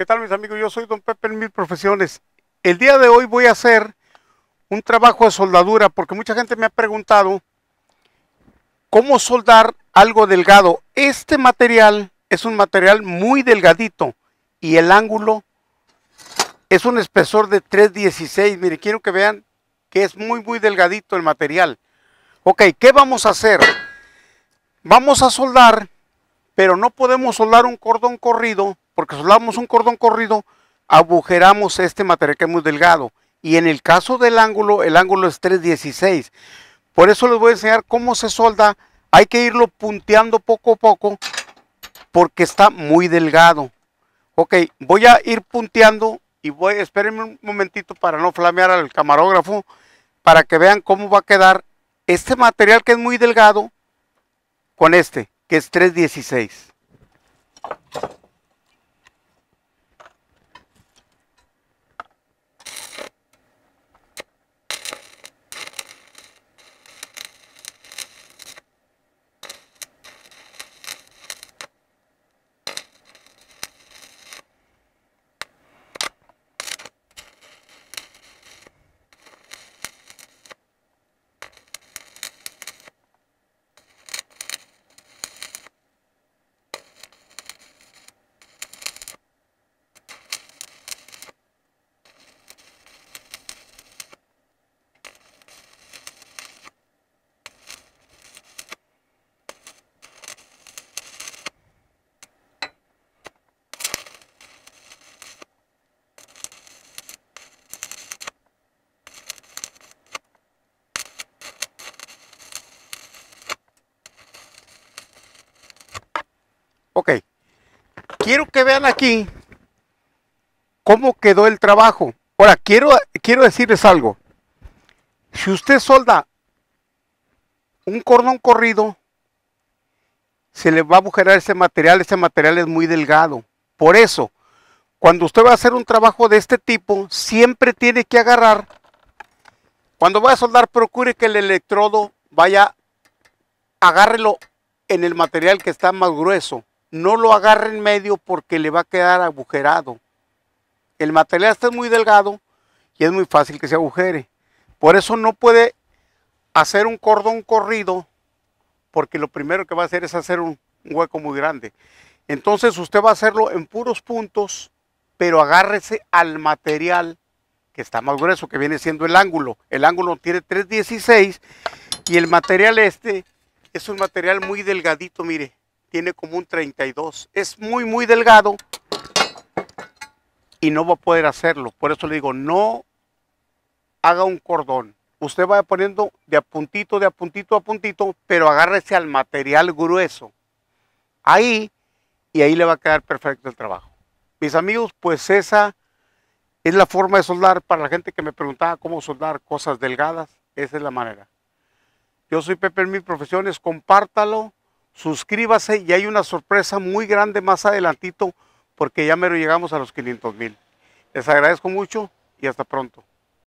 ¿Qué tal mis amigos? Yo soy Don Pepe en Mil Profesiones. El día de hoy voy a hacer un trabajo de soldadura porque mucha gente me ha preguntado cómo soldar algo delgado. Este material es un material muy delgadito y el ángulo es un espesor de 3.16. Mire, quiero que vean que es muy muy delgadito el material. Ok, ¿qué vamos a hacer? Vamos a soldar, pero no podemos soldar un cordón corrido porque soldamos un cordón corrido, agujeramos este material que es muy delgado. Y en el caso del ángulo, el ángulo es 316. Por eso les voy a enseñar cómo se solda. Hay que irlo punteando poco a poco porque está muy delgado. Ok, voy a ir punteando y voy, espérenme un momentito para no flamear al camarógrafo, para que vean cómo va a quedar este material que es muy delgado con este, que es 316. Ok, quiero que vean aquí cómo quedó el trabajo. Ahora, quiero, quiero decirles algo. Si usted solda un cordón corrido, se le va a agujerar ese material. Ese material es muy delgado. Por eso, cuando usted va a hacer un trabajo de este tipo, siempre tiene que agarrar. Cuando va a soldar, procure que el electrodo vaya, agárrelo en el material que está más grueso no lo agarre en medio porque le va a quedar agujerado. El material está muy delgado y es muy fácil que se agujere. Por eso no puede hacer un cordón corrido porque lo primero que va a hacer es hacer un hueco muy grande. Entonces usted va a hacerlo en puros puntos, pero agárrese al material que está más grueso, que viene siendo el ángulo. El ángulo tiene 3.16 y el material este es un material muy delgadito, mire tiene como un 32. Es muy, muy delgado y no va a poder hacerlo. Por eso le digo, no haga un cordón. Usted vaya poniendo de a puntito, de a puntito, a puntito, pero agárrese al material grueso. Ahí, y ahí le va a quedar perfecto el trabajo. Mis amigos, pues esa es la forma de soldar. Para la gente que me preguntaba cómo soldar cosas delgadas, esa es la manera. Yo soy Pepe en mis profesiones, compártalo suscríbase y hay una sorpresa muy grande más adelantito porque ya mero llegamos a los 500 mil. Les agradezco mucho y hasta pronto.